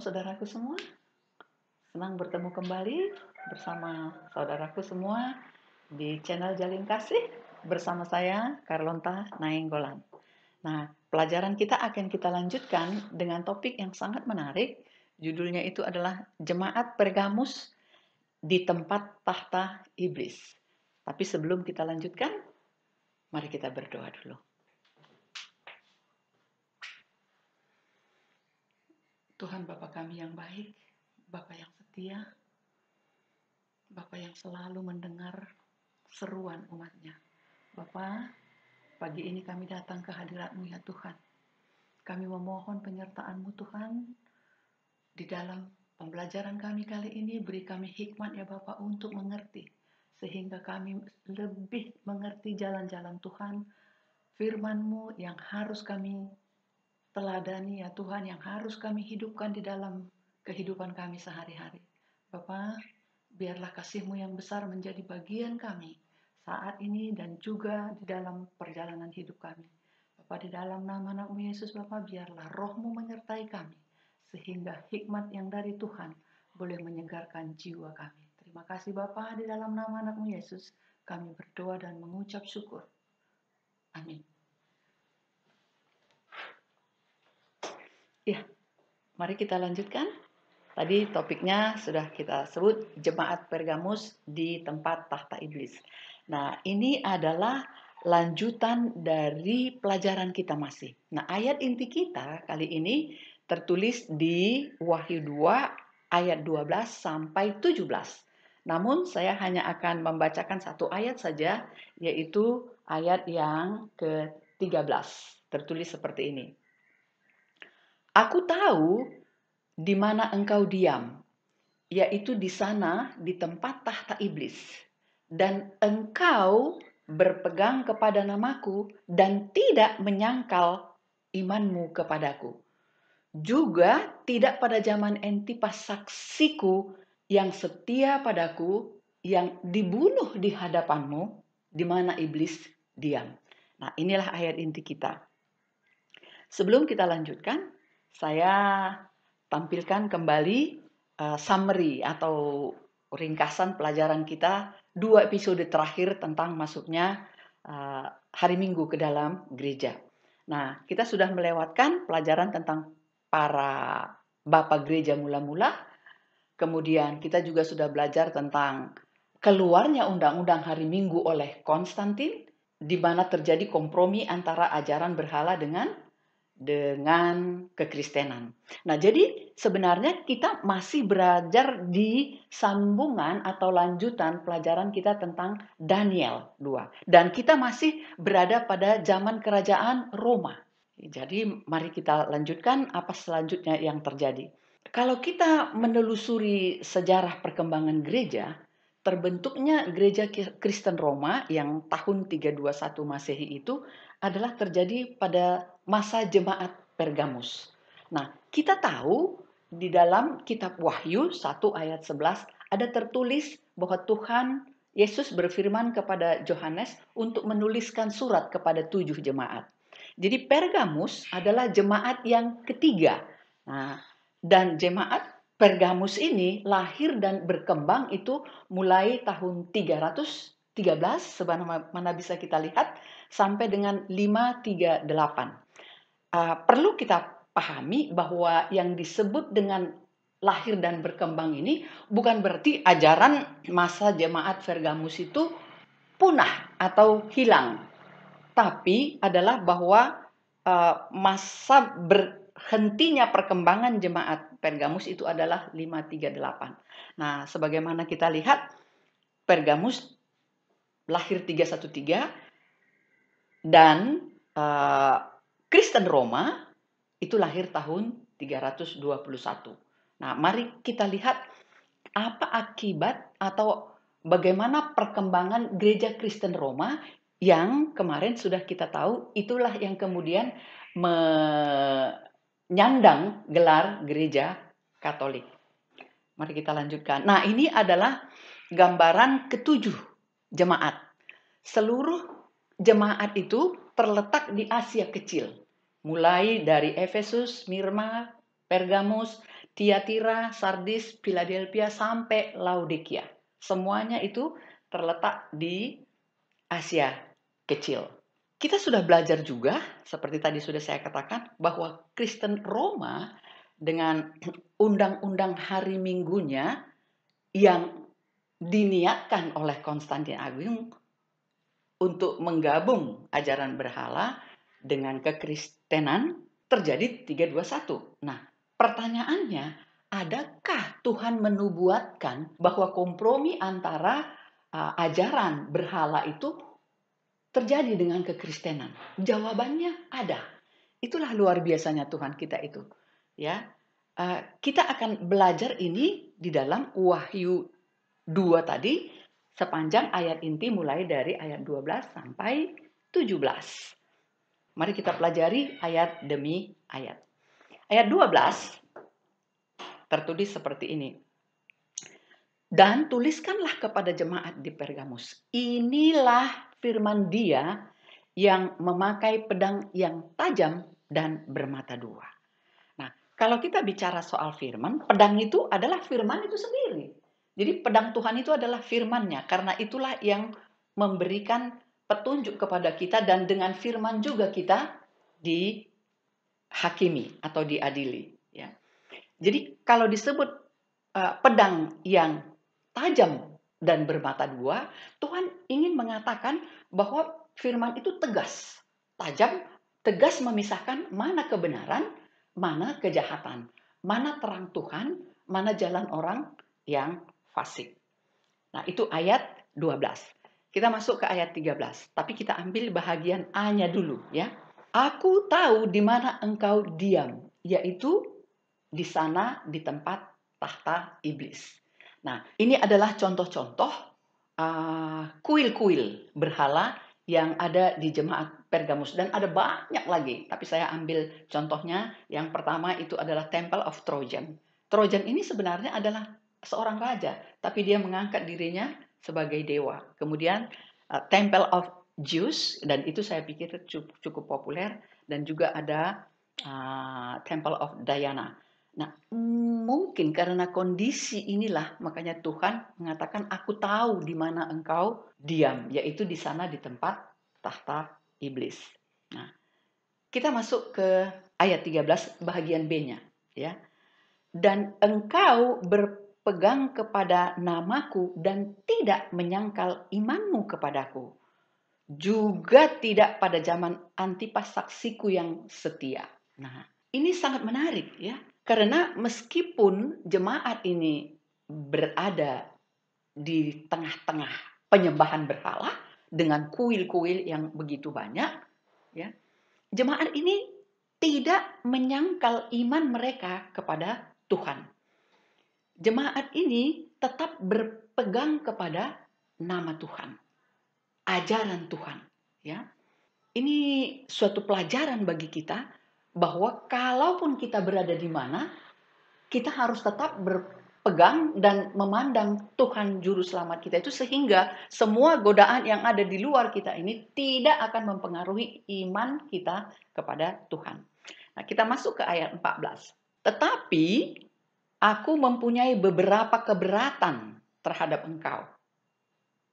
saudaraku semua. Senang bertemu kembali bersama saudaraku semua di channel Jalin Kasih bersama saya Karlonta Nainggolan. Nah, pelajaran kita akan kita lanjutkan dengan topik yang sangat menarik. Judulnya itu adalah Jemaat Pergamus di Tempat Tahta Iblis. Tapi sebelum kita lanjutkan, mari kita berdoa dulu. Tuhan Bapa kami yang baik, Bapa yang setia, Bapa yang selalu mendengar seruan umatnya. Bapa, pagi ini kami datang ke hadiratmu ya Tuhan. Kami memohon penyertaanmu Tuhan di dalam pembelajaran kami kali ini. Beri kami hikmat ya Bapa untuk mengerti. Sehingga kami lebih mengerti jalan-jalan Tuhan, firmanmu yang harus kami teladani ya Tuhan yang harus kami hidupkan di dalam kehidupan kami sehari-hari. Bapa. biarlah kasihmu yang besar menjadi bagian kami saat ini dan juga di dalam perjalanan hidup kami. Bapa di dalam nama anakmu Yesus, Bapa biarlah rohmu menyertai kami, sehingga hikmat yang dari Tuhan boleh menyegarkan jiwa kami. Terima kasih Bapa di dalam nama anakmu Yesus, kami berdoa dan mengucap syukur. Amin. Ya, mari kita lanjutkan. Tadi topiknya sudah kita sebut jemaat Pergamus di tempat tahta iblis. Nah, ini adalah lanjutan dari pelajaran kita masih. Nah, ayat inti kita kali ini tertulis di Wahyu 2 ayat 12 sampai 17. Namun saya hanya akan membacakan satu ayat saja yaitu ayat yang ke-13 tertulis seperti ini. Aku tahu di mana engkau diam, yaitu di sana di tempat tahta iblis. Dan engkau berpegang kepada namaku dan tidak menyangkal imanmu kepadaku. Juga tidak pada zaman entipas saksiku yang setia padaku yang dibunuh di hadapanmu di mana iblis diam. Nah, inilah ayat inti kita. Sebelum kita lanjutkan, saya tampilkan kembali uh, summary atau ringkasan pelajaran kita dua episode terakhir tentang masuknya uh, hari Minggu ke dalam gereja. Nah, kita sudah melewatkan pelajaran tentang para bapak gereja mula-mula. Kemudian kita juga sudah belajar tentang keluarnya undang-undang hari Minggu oleh Konstantin, di mana terjadi kompromi antara ajaran berhala dengan dengan kekristenan. Nah, jadi sebenarnya kita masih belajar di sambungan atau lanjutan pelajaran kita tentang Daniel 2 dan kita masih berada pada zaman kerajaan Roma. Jadi mari kita lanjutkan apa selanjutnya yang terjadi. Kalau kita menelusuri sejarah perkembangan gereja, terbentuknya gereja Kristen Roma yang tahun 321 Masehi itu adalah terjadi pada masa jemaat Pergamus. Nah, kita tahu di dalam kitab Wahyu 1 ayat 11 ada tertulis bahwa Tuhan Yesus berfirman kepada Yohanes untuk menuliskan surat kepada tujuh jemaat. Jadi Pergamus adalah jemaat yang ketiga. Nah, dan jemaat Pergamus ini lahir dan berkembang itu mulai tahun 313 sebagaimana bisa kita lihat sampai dengan 538. Uh, ah, perlu kita pahami bahwa yang disebut dengan lahir dan berkembang ini bukan berarti ajaran masa jemaat Vergamus itu punah atau hilang, tapi adalah bahwa uh, masa berhentinya perkembangan jemaat Pergamus itu adalah 538. Nah, sebagaimana kita lihat Pergamus lahir 313 dan uh, Kristen Roma itu lahir tahun 321. Nah, mari kita lihat apa akibat atau bagaimana perkembangan gereja Kristen Roma yang kemarin sudah kita tahu itulah yang kemudian menyandang gelar gereja Katolik. Mari kita lanjutkan. Nah, ini adalah gambaran ketujuh jemaat. Seluruh jemaat itu terletak di Asia Kecil, mulai dari Efesus, Mirma, Pergamus, Tiatira, Sardis, Philadelphia sampai Laodikia. Semuanya itu terletak di Asia Kecil. Kita sudah belajar juga, seperti tadi sudah saya katakan, bahwa Kristen Roma dengan undang-undang hari Minggunya yang diniatkan oleh Konstantin Agung untuk menggabung ajaran berhala dengan kekristenan terjadi 321. Nah, pertanyaannya, adakah Tuhan menubuatkan bahwa kompromi antara uh, ajaran berhala itu terjadi dengan kekristenan? Jawabannya ada. Itulah luar biasanya Tuhan kita itu. Ya. Uh, kita akan belajar ini di dalam Wahyu 2 tadi sepanjang ayat inti mulai dari ayat 12 sampai 17. Mari kita pelajari ayat demi ayat. Ayat 12 tertulis seperti ini. Dan tuliskanlah kepada jemaat di Pergamus, inilah firman dia yang memakai pedang yang tajam dan bermata dua. Nah, kalau kita bicara soal firman, pedang itu adalah firman itu sendiri. Jadi pedang Tuhan itu adalah firmannya, karena itulah yang memberikan petunjuk kepada kita dan dengan firman juga kita dihakimi atau diadili. Ya. Jadi kalau disebut uh, pedang yang tajam dan bermata dua, Tuhan ingin mengatakan bahwa firman itu tegas, tajam, tegas memisahkan mana kebenaran, mana kejahatan, mana terang Tuhan, mana jalan orang yang fasik. Nah, itu ayat 12. Kita masuk ke ayat 13, tapi kita ambil bahagian A-nya dulu ya. Aku tahu di mana engkau diam, yaitu di sana di tempat tahta iblis. Nah, ini adalah contoh-contoh kuil ah, kuil-kuil berhala yang ada di jemaat Pergamus dan ada banyak lagi, tapi saya ambil contohnya yang pertama itu adalah Temple of Trojan. Trojan ini sebenarnya adalah seorang raja, tapi dia mengangkat dirinya sebagai dewa. Kemudian uh, Temple of Zeus dan itu saya pikir cukup, cukup populer dan juga ada uh, Temple of Diana. Nah, mungkin karena kondisi inilah makanya Tuhan mengatakan aku tahu di mana engkau diam, yaitu di sana di tempat tahta iblis. Nah, kita masuk ke ayat 13 bagian B-nya ya. Dan engkau ber pegang kepada namaku dan tidak menyangkal imanmu kepadaku. Juga tidak pada zaman Antipas saksiku yang setia. Nah, ini sangat menarik ya. Karena meskipun jemaat ini berada di tengah-tengah penyembahan berhala dengan kuil-kuil yang begitu banyak, ya. Jemaat ini tidak menyangkal iman mereka kepada Tuhan jemaat ini tetap berpegang kepada nama Tuhan, ajaran Tuhan, ya. Ini suatu pelajaran bagi kita bahwa kalaupun kita berada di mana, kita harus tetap berpegang dan memandang Tuhan juru selamat kita itu sehingga semua godaan yang ada di luar kita ini tidak akan mempengaruhi iman kita kepada Tuhan. Nah, kita masuk ke ayat 14. Tetapi Aku mempunyai beberapa keberatan terhadap engkau.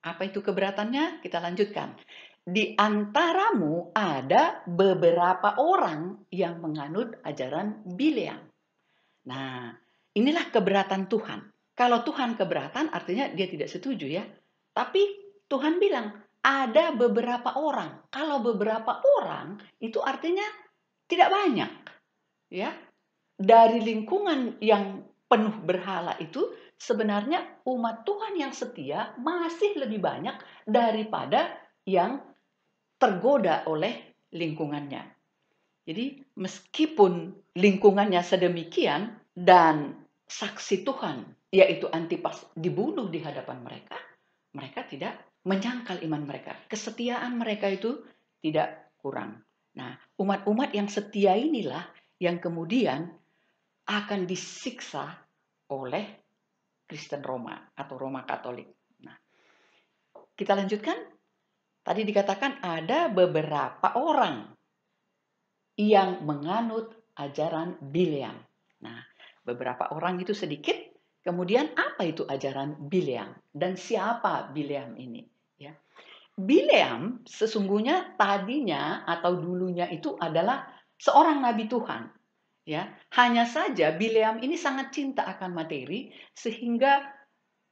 Apa itu keberatannya? Kita lanjutkan. Di antaramu ada beberapa orang yang menganut ajaran Bileam. Nah, inilah keberatan Tuhan. Kalau Tuhan keberatan artinya dia tidak setuju ya. Tapi Tuhan bilang ada beberapa orang. Kalau beberapa orang itu artinya tidak banyak. Ya. Dari lingkungan yang penuh berhala itu sebenarnya umat Tuhan yang setia masih lebih banyak daripada yang tergoda oleh lingkungannya. Jadi meskipun lingkungannya sedemikian dan saksi Tuhan yaitu Antipas dibunuh di hadapan mereka, mereka tidak menyangkal iman mereka. Kesetiaan mereka itu tidak kurang. Nah, umat-umat yang setia inilah yang kemudian akan disiksa oleh Kristen Roma atau Roma Katolik. Nah, kita lanjutkan. Tadi dikatakan ada beberapa orang yang menganut ajaran Bileam. Nah, beberapa orang itu sedikit. Kemudian apa itu ajaran Bileam dan siapa Bileam ini? Ya. Bileam sesungguhnya tadinya atau dulunya itu adalah seorang nabi Tuhan Ya, hanya saja Bileam ini sangat cinta akan materi sehingga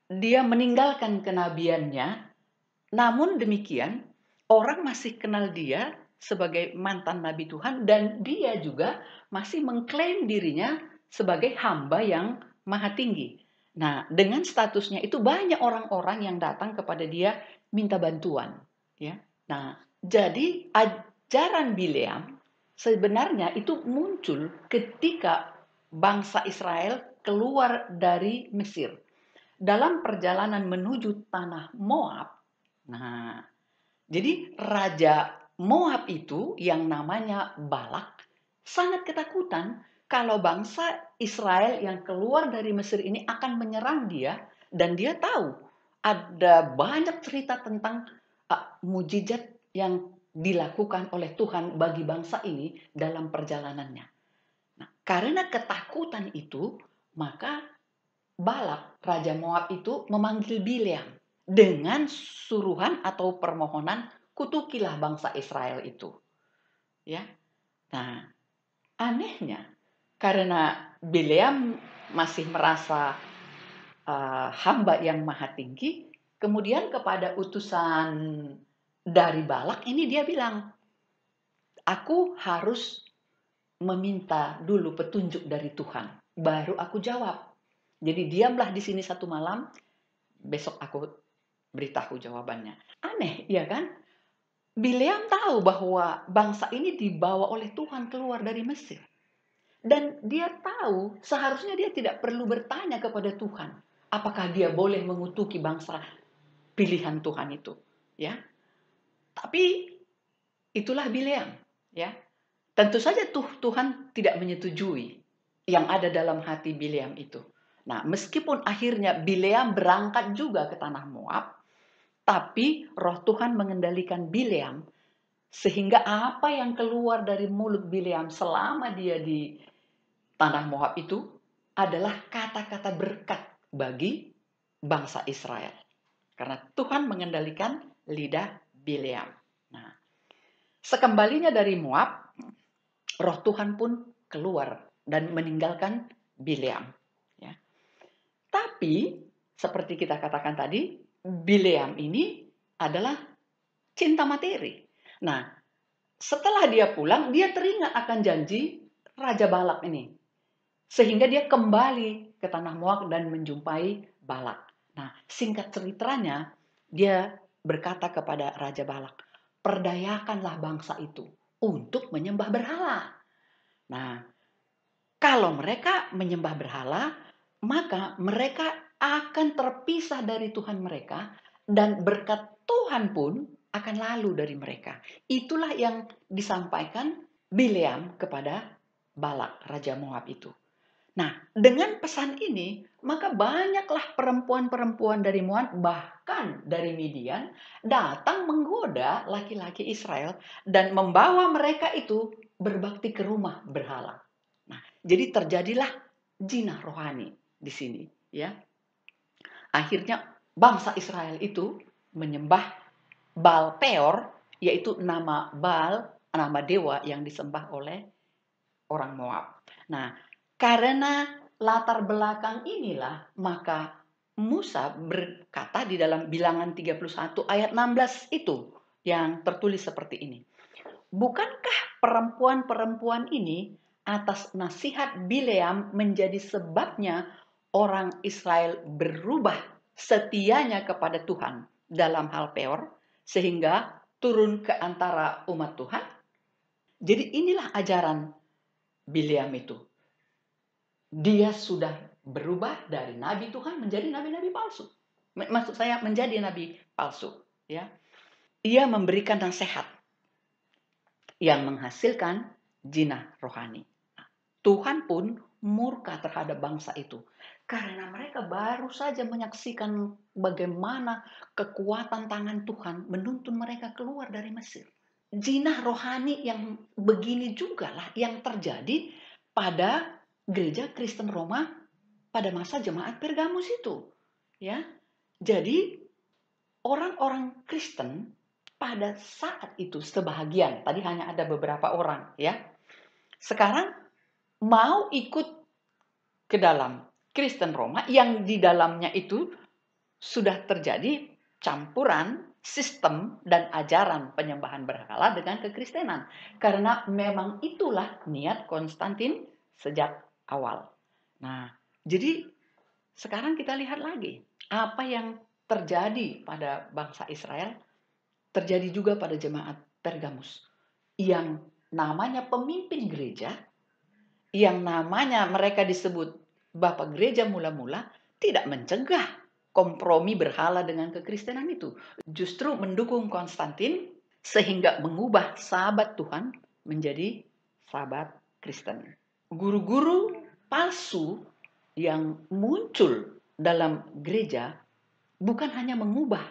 dia meninggalkan kenabiannya. Namun demikian, orang masih kenal dia sebagai mantan nabi Tuhan dan dia juga masih mengklaim dirinya sebagai hamba yang maha tinggi. Nah, dengan statusnya itu banyak orang-orang yang datang kepada dia minta bantuan, ya. Nah, jadi ajaran Bileam sebenarnya itu muncul ketika bangsa Israel keluar dari Mesir. Dalam perjalanan menuju tanah Moab, nah, jadi raja Moab itu yang namanya Balak sangat ketakutan kalau bangsa Israel yang keluar dari Mesir ini akan menyerang dia dan dia tahu ada banyak cerita tentang uh, mujizat yang dilakukan oleh Tuhan bagi bangsa ini dalam perjalanannya. Nah, karena ketakutan itu, maka Balak, Raja Moab itu memanggil Bileam dengan suruhan atau permohonan kutukilah bangsa Israel itu. Ya. Nah, anehnya karena Bileam masih merasa uh, hamba yang maha tinggi, kemudian kepada utusan dari Balak ini dia bilang, aku harus meminta dulu petunjuk dari Tuhan, baru aku jawab. Jadi diamlah di sini satu malam, besok aku beritahu jawabannya. Aneh, ya kan? Bileam tahu bahwa bangsa ini dibawa oleh Tuhan keluar dari Mesir. Dan dia tahu seharusnya dia tidak perlu bertanya kepada Tuhan. Apakah dia boleh mengutuki bangsa pilihan Tuhan itu. ya tapi itulah Bileam, ya. Tentu saja tuh Tuhan tidak menyetujui yang ada dalam hati Bileam itu. Nah, meskipun akhirnya Bileam berangkat juga ke tanah Moab, tapi roh Tuhan mengendalikan Bileam sehingga apa yang keluar dari mulut Bileam selama dia di tanah Moab itu adalah kata-kata berkat bagi bangsa Israel. Karena Tuhan mengendalikan lidah Bileam. Nah, sekembalinya dari Moab, roh Tuhan pun keluar dan meninggalkan Bileam. Ya. Tapi, seperti kita katakan tadi, Bileam ini adalah cinta materi. Nah, setelah dia pulang, dia teringat akan janji Raja Balak ini. Sehingga dia kembali ke tanah Moab dan menjumpai Balak. Nah, singkat ceritanya, dia berkata kepada Raja Balak, "Perdayakanlah bangsa itu untuk menyembah berhala." Nah, kalau mereka menyembah berhala, maka mereka akan terpisah dari Tuhan mereka dan berkat Tuhan pun akan lalu dari mereka. Itulah yang disampaikan Bileam kepada Balak, Raja Moab itu. Nah, dengan pesan ini, maka banyaklah perempuan-perempuan dari Moab, bahkan dari Midian, datang menggoda laki-laki Israel dan membawa mereka itu berbakti ke rumah berhala. Nah, jadi terjadilah jinah rohani di sini, ya. Akhirnya bangsa Israel itu menyembah Baal Peor, yaitu nama Baal, nama dewa yang disembah oleh orang Moab. Nah, karena latar belakang inilah maka Musa berkata di dalam bilangan 31 ayat 16 itu yang tertulis seperti ini. Bukankah perempuan-perempuan ini atas nasihat Bileam menjadi sebabnya orang Israel berubah setianya kepada Tuhan dalam hal peor sehingga turun ke antara umat Tuhan? Jadi inilah ajaran Bileam itu dia sudah berubah dari nabi Tuhan menjadi nabi-nabi palsu. Maksud saya menjadi nabi palsu, ya. Ia memberikan nasihat yang menghasilkan jinah rohani. Nah, Tuhan pun murka terhadap bangsa itu karena mereka baru saja menyaksikan bagaimana kekuatan tangan Tuhan menuntun mereka keluar dari Mesir. Jinah rohani yang begini jugalah yang terjadi pada gereja Kristen Roma pada masa jemaat Pergamus itu, ya. Jadi orang-orang Kristen pada saat itu sebahagian, tadi hanya ada beberapa orang, ya. Sekarang mau ikut ke dalam Kristen Roma yang di dalamnya itu sudah terjadi campuran sistem dan ajaran penyembahan berhala dengan kekristenan. Karena memang itulah niat Konstantin sejak awal. Nah, jadi sekarang kita lihat lagi apa yang terjadi pada bangsa Israel terjadi juga pada jemaat Pergamus yang namanya pemimpin gereja yang namanya mereka disebut bapak gereja mula-mula tidak mencegah kompromi berhala dengan kekristenan itu justru mendukung Konstantin sehingga mengubah sahabat Tuhan menjadi sahabat Kristen guru-guru palsu yang muncul dalam gereja bukan hanya mengubah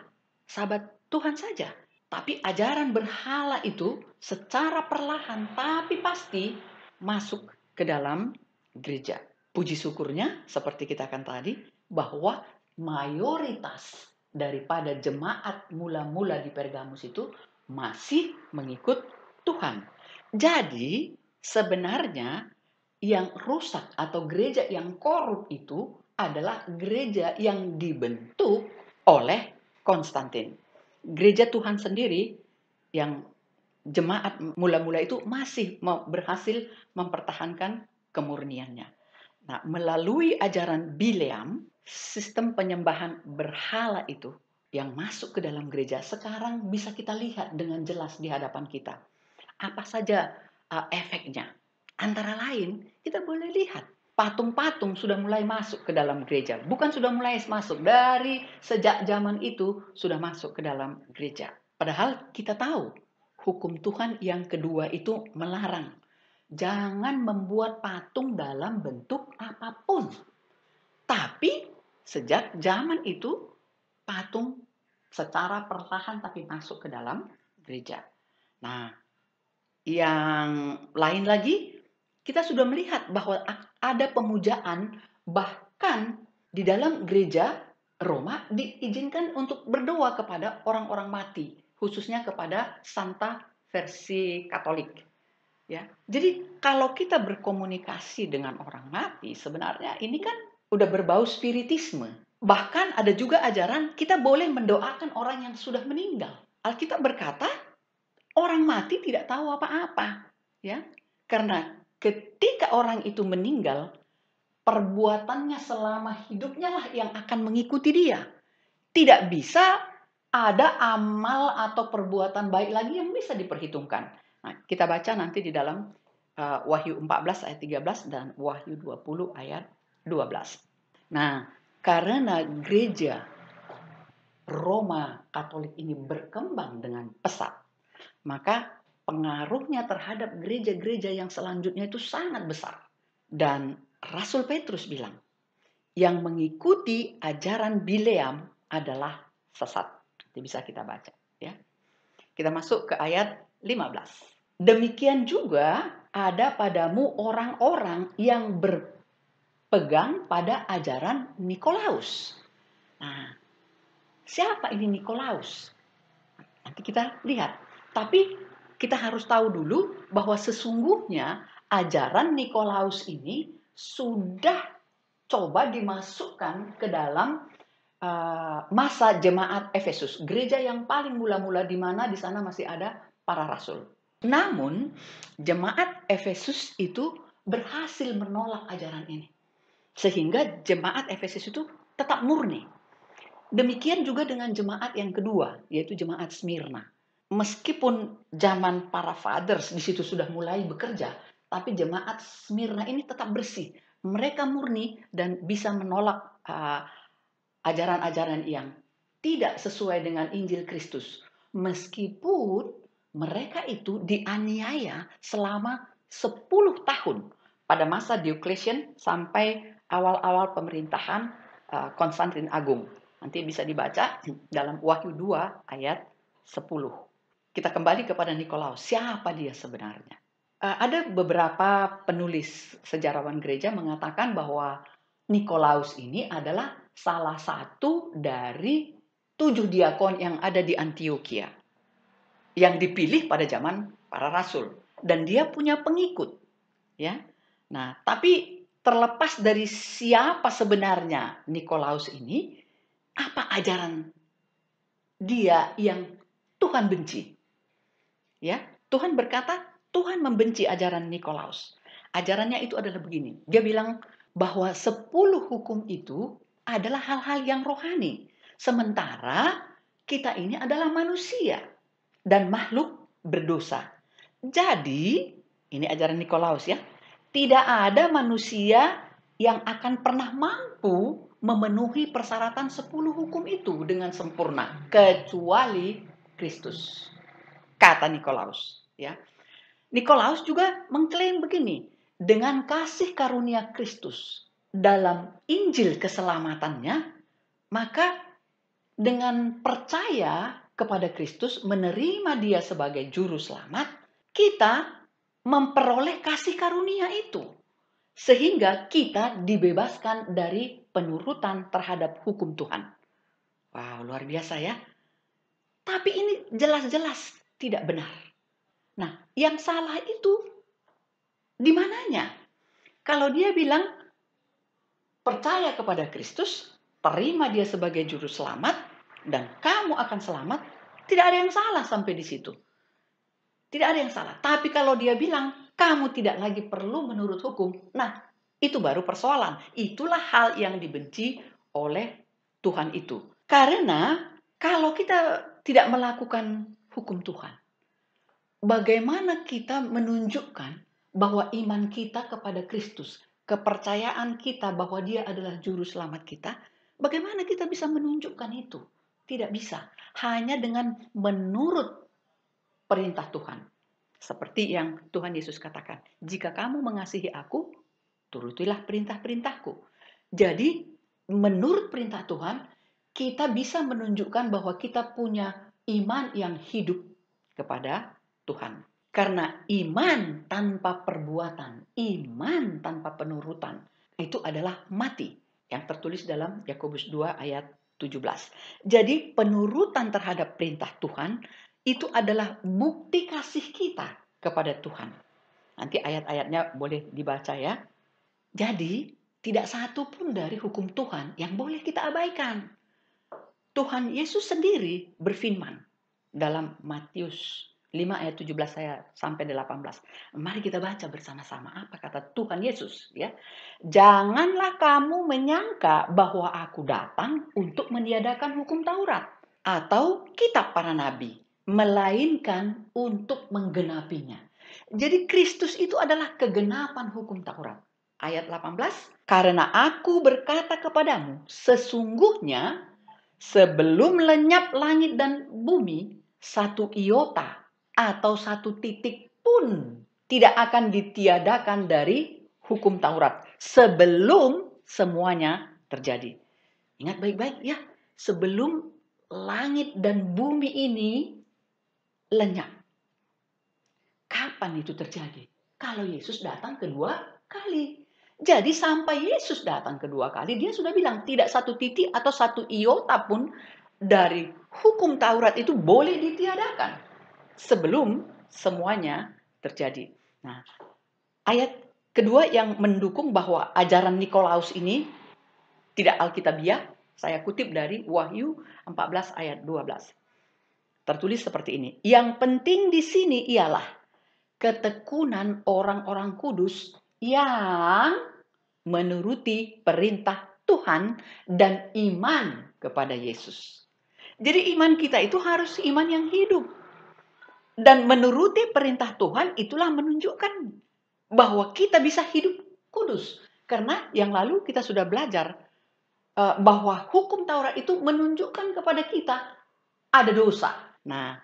sahabat Tuhan saja, tapi ajaran berhala itu secara perlahan tapi pasti masuk ke dalam gereja. Puji syukurnya, seperti kita akan tadi, bahwa mayoritas daripada jemaat mula-mula di Pergamus itu masih mengikut Tuhan. Jadi, sebenarnya yang rusak atau gereja yang korup itu adalah gereja yang dibentuk oleh Konstantin. Gereja Tuhan sendiri yang jemaat mula-mula itu masih berhasil mempertahankan kemurniannya. Nah, melalui ajaran Bileam, sistem penyembahan berhala itu yang masuk ke dalam gereja sekarang bisa kita lihat dengan jelas di hadapan kita. Apa saja uh, efeknya? Antara lain, kita boleh lihat patung-patung sudah mulai masuk ke dalam gereja. Bukan sudah mulai masuk, dari sejak zaman itu sudah masuk ke dalam gereja. Padahal kita tahu hukum Tuhan yang kedua itu melarang. Jangan membuat patung dalam bentuk apapun. Tapi sejak zaman itu patung secara perlahan tapi masuk ke dalam gereja. Nah, yang lain lagi kita sudah melihat bahwa ada pemujaan bahkan di dalam gereja Roma diizinkan untuk berdoa kepada orang-orang mati, khususnya kepada santa versi Katolik. Ya. Jadi kalau kita berkomunikasi dengan orang mati, sebenarnya ini kan udah berbau spiritisme. Bahkan ada juga ajaran kita boleh mendoakan orang yang sudah meninggal. Alkitab berkata, orang mati tidak tahu apa-apa, ya. Karena ketika orang itu meninggal, perbuatannya selama hidupnya lah yang akan mengikuti dia. Tidak bisa ada amal atau perbuatan baik lagi yang bisa diperhitungkan. Nah, kita baca nanti di dalam uh, Wahyu 14 ayat 13 dan Wahyu 20 ayat 12. Nah, karena gereja Roma Katolik ini berkembang dengan pesat, maka pengaruhnya terhadap gereja-gereja yang selanjutnya itu sangat besar. Dan Rasul Petrus bilang, yang mengikuti ajaran Bileam adalah sesat. Itu bisa kita baca. ya. Kita masuk ke ayat 15. Demikian juga ada padamu orang-orang yang berpegang pada ajaran Nikolaus. Nah, siapa ini Nikolaus? Nanti kita lihat. Tapi kita harus tahu dulu bahwa sesungguhnya ajaran Nikolaus ini sudah coba dimasukkan ke dalam uh, masa jemaat Efesus, gereja yang paling mula-mula di mana di sana masih ada para rasul. Namun, jemaat Efesus itu berhasil menolak ajaran ini. Sehingga jemaat Efesus itu tetap murni. Demikian juga dengan jemaat yang kedua, yaitu jemaat Smyrna meskipun zaman para fathers di situ sudah mulai bekerja, tapi jemaat Smyrna ini tetap bersih. Mereka murni dan bisa menolak ah, ajaran-ajaran uh, yang tidak sesuai dengan Injil Kristus. Meskipun mereka itu dianiaya selama 10 tahun pada masa Diocletian sampai awal-awal pemerintahan ah, Konstantin Agung. Nanti bisa dibaca dalam Wahyu 2 ayat 10 kita kembali kepada Nikolaus. Siapa dia sebenarnya? Eh, ada beberapa penulis sejarawan gereja mengatakan bahwa Nikolaus ini adalah salah satu dari tujuh diakon yang ada di Antioquia yang dipilih pada zaman para rasul dan dia punya pengikut ya. Nah, tapi terlepas dari siapa sebenarnya Nikolaus ini, apa ajaran dia yang Tuhan benci? Ya, Tuhan berkata, Tuhan membenci ajaran Nikolaus. Ajarannya itu adalah begini. Dia bilang bahwa sepuluh hukum itu adalah hal-hal yang rohani. Sementara kita ini adalah manusia dan makhluk berdosa. Jadi, ini ajaran Nikolaus ya. Tidak ada manusia yang akan pernah mampu memenuhi persyaratan 10 hukum itu dengan sempurna kecuali Kristus kata Nikolaus. Ya. Nikolaus juga mengklaim begini, dengan kasih karunia Kristus dalam Injil keselamatannya, maka dengan percaya kepada Kristus, menerima dia sebagai juru selamat, kita memperoleh kasih karunia itu. Sehingga kita dibebaskan dari penurutan terhadap hukum Tuhan. Wow, luar biasa ya. Tapi ini jelas-jelas tidak benar. Nah, yang salah itu di mananya? Kalau dia bilang percaya kepada Kristus, terima dia sebagai juru selamat dan kamu akan selamat, tidak ada yang salah sampai di situ. Tidak ada yang salah. Tapi kalau dia bilang kamu tidak lagi perlu menurut hukum, nah itu baru persoalan. Itulah hal yang dibenci oleh Tuhan itu. Karena kalau kita tidak melakukan hukum Tuhan. Bagaimana kita menunjukkan bahwa iman kita kepada Kristus, kepercayaan kita bahwa Dia adalah Juru Selamat kita, bagaimana kita bisa menunjukkan itu? Tidak bisa, hanya dengan menurut perintah Tuhan, seperti yang Tuhan Yesus katakan, "Jika kamu mengasihi Aku, turutilah perintah-perintahku." Jadi, menurut perintah Tuhan, kita bisa menunjukkan bahwa kita punya iman yang hidup kepada Tuhan. Karena iman tanpa perbuatan, iman tanpa penurutan, itu adalah mati. Yang tertulis dalam Yakobus 2 ayat 17. Jadi penurutan terhadap perintah Tuhan itu adalah bukti kasih kita kepada Tuhan. Nanti ayat-ayatnya boleh dibaca ya. Jadi tidak satu pun dari hukum Tuhan yang boleh kita abaikan. Tuhan Yesus sendiri berfirman dalam Matius 5 ayat 17 saya sampai 18. Mari kita baca bersama-sama apa kata Tuhan Yesus ya. Janganlah kamu menyangka bahwa aku datang untuk meniadakan hukum Taurat atau kitab para nabi, melainkan untuk menggenapinya. Jadi Kristus itu adalah kegenapan hukum Taurat. Ayat 18, karena aku berkata kepadamu, sesungguhnya Sebelum lenyap langit dan bumi, satu iota atau satu titik pun tidak akan ditiadakan dari hukum Taurat sebelum semuanya terjadi. Ingat baik-baik ya, sebelum langit dan bumi ini lenyap. Kapan itu terjadi? Kalau Yesus datang kedua kali. Jadi sampai Yesus datang kedua kali, dia sudah bilang tidak satu titik atau satu iota pun dari hukum Taurat itu boleh ditiadakan sebelum semuanya terjadi. Nah, ayat kedua yang mendukung bahwa ajaran Nikolaus ini tidak alkitabiah, saya kutip dari Wahyu 14 ayat 12. Tertulis seperti ini. Yang penting di sini ialah ketekunan orang-orang kudus yang menuruti perintah Tuhan dan iman kepada Yesus. Jadi iman kita itu harus iman yang hidup. Dan menuruti perintah Tuhan itulah menunjukkan bahwa kita bisa hidup kudus. Karena yang lalu kita sudah belajar eh, bahwa hukum Taurat itu menunjukkan kepada kita ada dosa. Nah,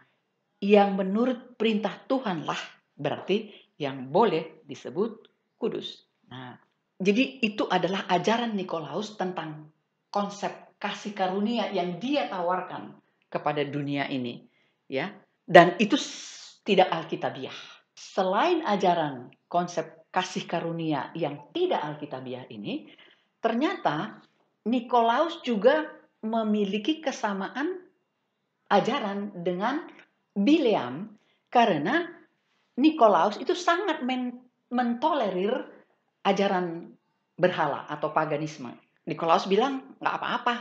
yang menurut perintah Tuhanlah berarti yang boleh disebut kudus. Nah, jadi itu adalah ajaran Nikolaus tentang konsep kasih karunia yang dia tawarkan kepada dunia ini, ya. Dan itu tidak alkitabiah. Selain ajaran konsep kasih karunia yang tidak alkitabiah ini, ternyata Nikolaus juga memiliki kesamaan ajaran dengan Bileam karena Nikolaus itu sangat mentolerir ajaran berhala atau paganisme. Nikolaus bilang, nggak apa-apa,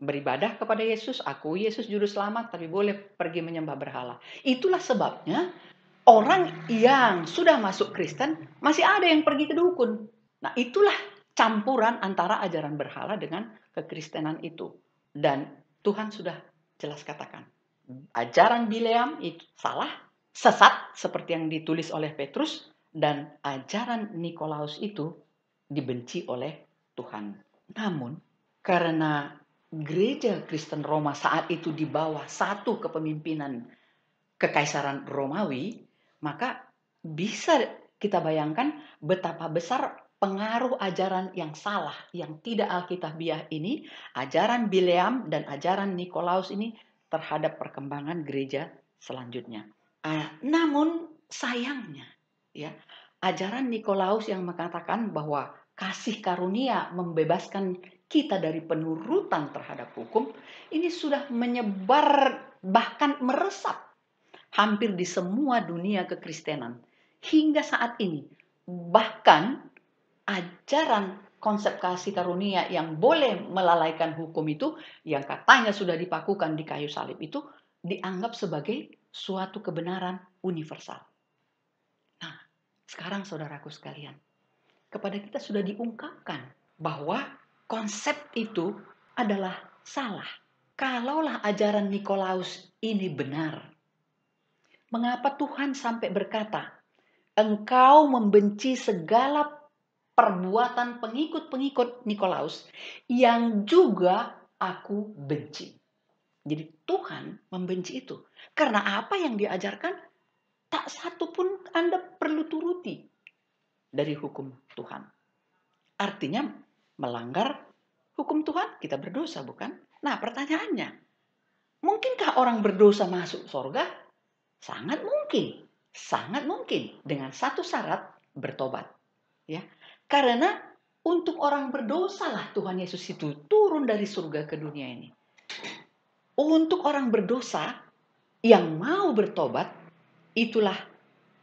beribadah kepada Yesus, aku Yesus juru selamat, tapi boleh pergi menyembah berhala. Itulah sebabnya orang yang sudah masuk Kristen masih ada yang pergi ke dukun. Nah itulah campuran antara ajaran berhala dengan kekristenan itu. Dan Tuhan sudah jelas katakan, ajaran Bileam itu salah, sesat seperti yang ditulis oleh Petrus, dan ajaran Nikolaus itu dibenci oleh Tuhan. Namun, karena gereja Kristen Roma saat itu di bawah satu kepemimpinan kekaisaran Romawi, maka bisa kita bayangkan betapa besar pengaruh ajaran yang salah, yang tidak alkitabiah ini, ajaran Bileam dan ajaran Nikolaus ini terhadap perkembangan gereja selanjutnya. Uh, namun sayangnya ya ajaran Nikolaus yang mengatakan bahwa kasih karunia membebaskan kita dari penurutan terhadap hukum ini sudah menyebar bahkan meresap hampir di semua dunia kekristenan hingga saat ini bahkan ajaran konsep kasih karunia yang boleh melalaikan hukum itu yang katanya sudah dipakukan di kayu salib itu dianggap sebagai suatu kebenaran universal sekarang saudaraku sekalian, kepada kita sudah diungkapkan bahwa konsep itu adalah salah. Kalaulah ajaran Nikolaus ini benar, mengapa Tuhan sampai berkata, "Engkau membenci segala perbuatan pengikut-pengikut Nikolaus yang juga aku benci"? Jadi, Tuhan membenci itu karena apa yang diajarkan Tak satu pun Anda perlu turuti dari hukum Tuhan. Artinya melanggar hukum Tuhan kita berdosa bukan? Nah pertanyaannya, mungkinkah orang berdosa masuk surga? Sangat mungkin, sangat mungkin dengan satu syarat bertobat. Ya, karena untuk orang berdosa lah Tuhan Yesus itu turun dari surga ke dunia ini. Untuk orang berdosa yang mau bertobat Itulah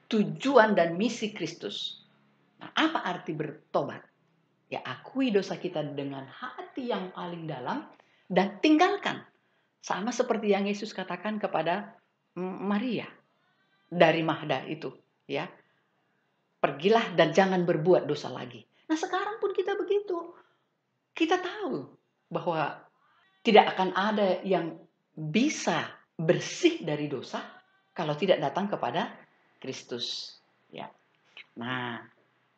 tujuan dan misi Kristus. Nah, apa arti bertobat? Ya, akui dosa kita dengan hati yang paling dalam dan tinggalkan. Sama seperti yang Yesus katakan kepada mm, Maria dari Mahda itu, ya. Pergilah dan jangan berbuat dosa lagi. Nah, sekarang pun kita begitu. Kita tahu bahwa tidak akan ada yang bisa bersih dari dosa kalau tidak datang kepada Kristus. Ya. Nah,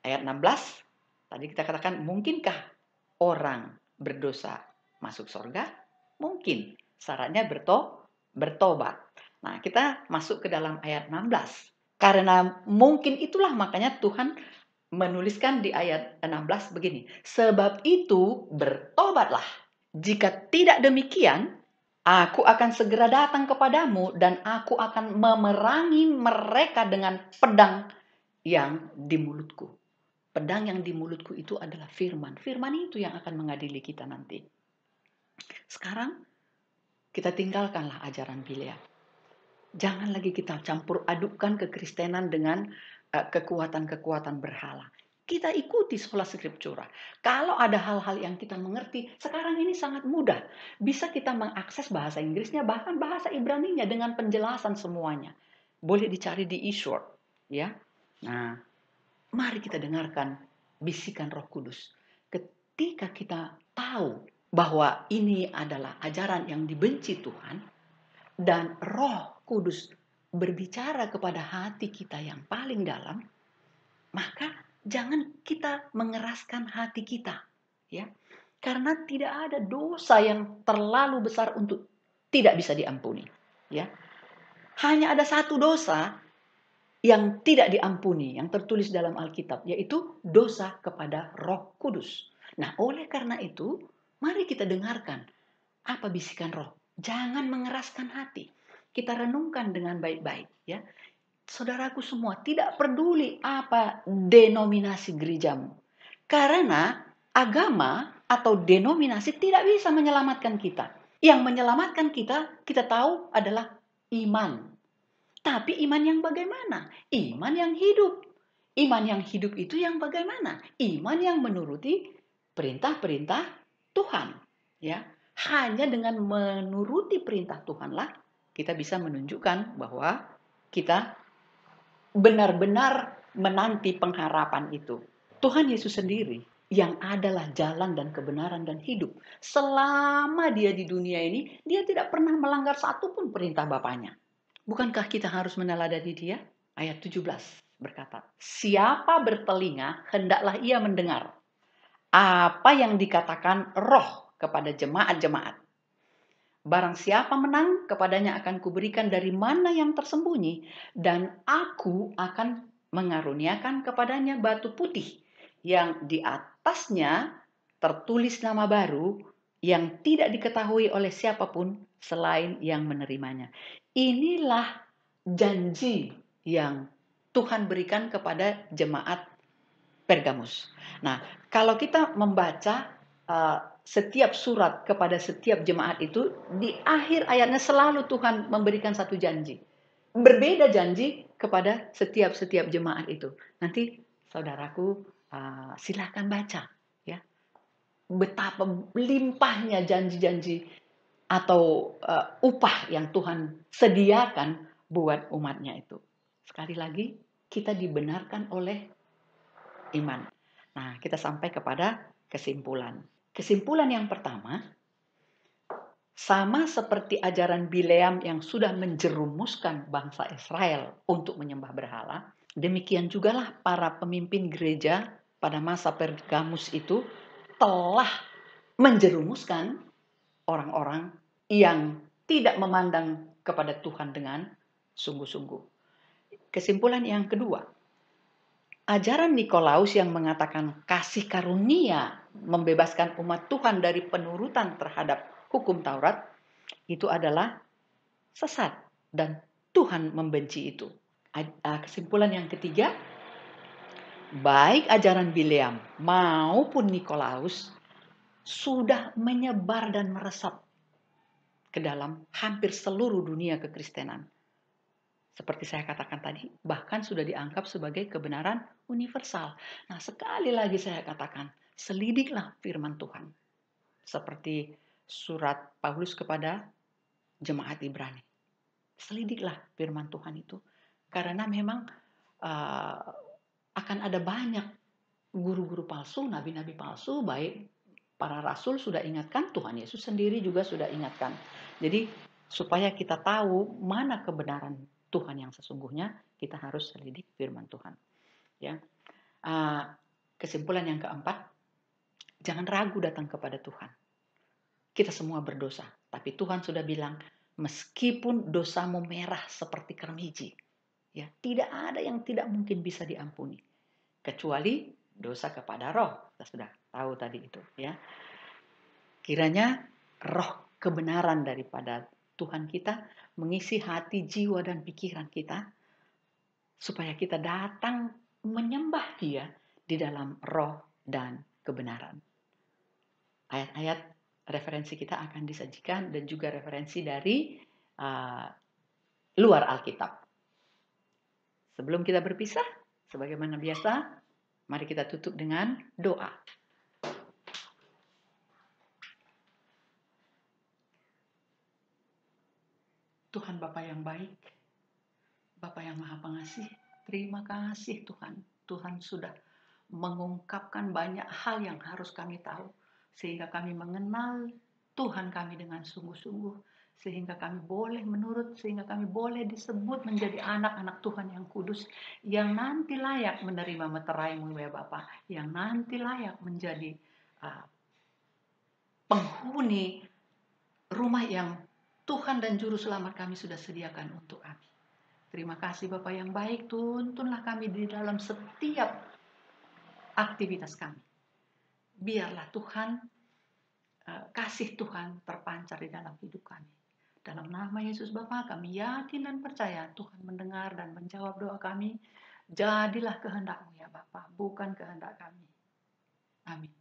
ayat 16 tadi kita katakan mungkinkah orang berdosa masuk surga? Mungkin. Syaratnya berto bertobat. Nah, kita masuk ke dalam ayat 16. Karena mungkin itulah makanya Tuhan menuliskan di ayat 16 begini. Sebab itu bertobatlah. Jika tidak demikian, Aku akan segera datang kepadamu dan aku akan memerangi mereka dengan pedang yang di mulutku. Pedang yang di mulutku itu adalah firman. Firman itu yang akan mengadili kita nanti. Sekarang kita tinggalkanlah ajaran Bilea. Jangan lagi kita campur adukkan kekristenan dengan eh, kekuatan-kekuatan berhala kita ikuti sekolah skriptura. Kalau ada hal-hal yang kita mengerti, sekarang ini sangat mudah. Bisa kita mengakses bahasa Inggrisnya, bahkan bahasa Ibraninya dengan penjelasan semuanya. Boleh dicari di e-short. Ya. Nah, mari kita dengarkan bisikan roh kudus. Ketika kita tahu bahwa ini adalah ajaran yang dibenci Tuhan, dan roh kudus berbicara kepada hati kita yang paling dalam, maka jangan kita mengeraskan hati kita, ya. Karena tidak ada dosa yang terlalu besar untuk tidak bisa diampuni, ya. Hanya ada satu dosa yang tidak diampuni, yang tertulis dalam Alkitab, yaitu dosa kepada Roh Kudus. Nah, oleh karena itu, mari kita dengarkan apa bisikan Roh. Jangan mengeraskan hati. Kita renungkan dengan baik-baik, ya saudaraku semua, tidak peduli apa denominasi gerejamu. Karena agama atau denominasi tidak bisa menyelamatkan kita. Yang menyelamatkan kita, kita tahu adalah iman. Tapi iman yang bagaimana? Iman yang hidup. Iman yang hidup itu yang bagaimana? Iman yang menuruti perintah-perintah Tuhan, ya. Hanya dengan menuruti perintah Tuhanlah kita bisa menunjukkan bahwa kita benar-benar menanti pengharapan itu. Tuhan Yesus sendiri yang adalah jalan dan kebenaran dan hidup. Selama dia di dunia ini, dia tidak pernah melanggar satu pun perintah Bapaknya. Bukankah kita harus meneladani dia? Ayat 17 berkata, Siapa bertelinga, hendaklah ia mendengar apa yang dikatakan roh kepada jemaat-jemaat. Barang siapa menang, kepadanya akan kuberikan dari mana yang tersembunyi, dan aku akan mengaruniakan kepadanya batu putih yang di atasnya tertulis nama baru yang tidak diketahui oleh siapapun selain yang menerimanya. Inilah janji yang Tuhan berikan kepada jemaat Pergamus. Nah, kalau kita membaca uh, setiap surat kepada setiap jemaat itu di akhir ayatnya selalu Tuhan memberikan satu janji. Berbeda janji kepada setiap setiap jemaat itu. Nanti saudaraku uh, silahkan baca ya. Betapa limpahnya janji-janji atau uh, upah yang Tuhan sediakan buat umatnya itu. Sekali lagi kita dibenarkan oleh iman. Nah, kita sampai kepada kesimpulan. Kesimpulan yang pertama, sama seperti ajaran Bileam yang sudah menjerumuskan bangsa Israel untuk menyembah berhala, demikian jugalah para pemimpin gereja pada masa Pergamus itu telah menjerumuskan orang-orang yang tidak memandang kepada Tuhan dengan sungguh-sungguh. Kesimpulan yang kedua, ajaran Nikolaus yang mengatakan kasih karunia membebaskan umat Tuhan dari penurutan terhadap hukum Taurat itu adalah sesat dan Tuhan membenci itu. Eh, kesimpulan yang ketiga, baik ajaran Bileam maupun Nikolaus sudah menyebar dan meresap ke dalam hampir seluruh dunia kekristenan. Seperti saya katakan tadi, bahkan sudah dianggap sebagai kebenaran universal. Nah, sekali lagi saya katakan, selidiklah firman Tuhan. Seperti surat Paulus kepada jemaat Ibrani. Selidiklah firman Tuhan itu. Karena memang uh, akan ada banyak guru-guru palsu, nabi-nabi palsu, baik para rasul sudah ingatkan, Tuhan Yesus sendiri juga sudah ingatkan. Jadi supaya kita tahu mana kebenaran Tuhan yang sesungguhnya, kita harus selidik firman Tuhan. Ya, eh, kesimpulan yang keempat, Jangan ragu datang kepada Tuhan. Kita semua berdosa, tapi Tuhan sudah bilang, meskipun dosamu merah seperti kermiji, ya tidak ada yang tidak mungkin bisa diampuni kecuali dosa kepada roh. Kita sudah tahu tadi itu, ya. Kiranya roh kebenaran daripada Tuhan kita mengisi hati, jiwa dan pikiran kita supaya kita datang menyembah Dia di dalam roh dan kebenaran ayat-ayat referensi kita akan disajikan dan juga referensi dari uh, luar Alkitab. Sebelum kita berpisah, sebagaimana biasa, mari kita tutup dengan doa. Tuhan Bapa yang baik, Bapa yang Maha Pengasih, terima kasih Tuhan. Tuhan sudah mengungkapkan banyak hal yang harus kami tahu sehingga kami mengenal Tuhan kami dengan sungguh-sungguh, sehingga kami boleh menurut, sehingga kami boleh disebut menjadi anak-anak Tuhan yang kudus, yang nanti layak menerima meterai ya bapak yang nanti layak menjadi uh, penghuni rumah yang Tuhan dan Juru Selamat kami sudah sediakan untuk kami. Terima kasih Bapak yang baik, tuntunlah kami di dalam setiap aktivitas kami biarlah Tuhan, eh, kasih Tuhan terpancar di dalam hidup kami. Dalam nama Yesus Bapa kami yakin dan percaya Tuhan mendengar dan menjawab doa kami. Jadilah kehendakmu ya Bapa, bukan kehendak kami. Amin.